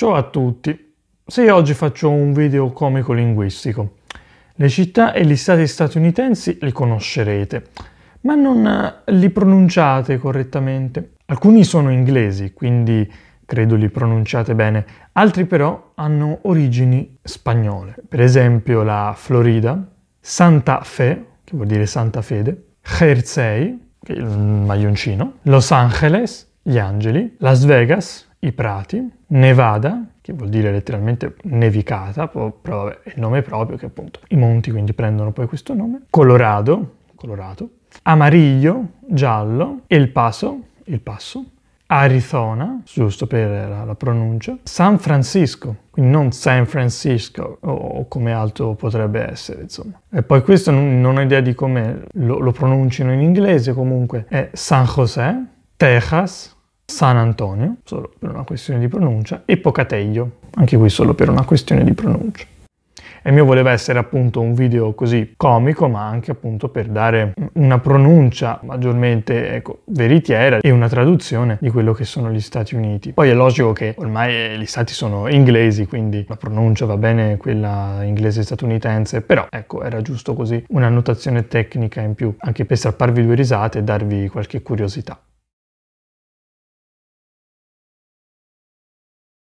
Ciao a tutti, se oggi faccio un video comico linguistico. Le città e gli stati statunitensi li conoscerete, ma non eh, li pronunciate correttamente. Alcuni sono inglesi, quindi credo li pronunciate bene, altri però hanno origini spagnole. Per esempio la Florida, Santa Fe, che vuol dire Santa Fede, Jersey, il maglioncino, Los Angeles, gli angeli, Las Vegas, i prati, Nevada, che vuol dire letteralmente nevicata, però vabbè, è il nome proprio che appunto i monti quindi prendono poi questo nome, Colorado, colorato, Amarillo, giallo, El Paso, il Passo, Arizona, giusto per la, la, pronuncia, San Francisco, quindi non San Francisco o, o come altro potrebbe essere, insomma. E poi questo non, non ho idea di come lo, lo pronunciano in inglese, comunque è San José, Texas, San Antonio, solo per una questione di pronuncia, e Pocateglio, anche qui solo per una questione di pronuncia. E il mio voleva essere appunto un video così comico, ma anche appunto per dare una pronuncia maggiormente ecco, veritiera e una traduzione di quello che sono gli Stati Uniti. Poi è logico che ormai eh, gli stati sono inglesi, quindi la pronuncia va bene quella inglese statunitense, però ecco, era giusto così una notazione tecnica in più, anche per strapparvi due risate e darvi qualche curiosità.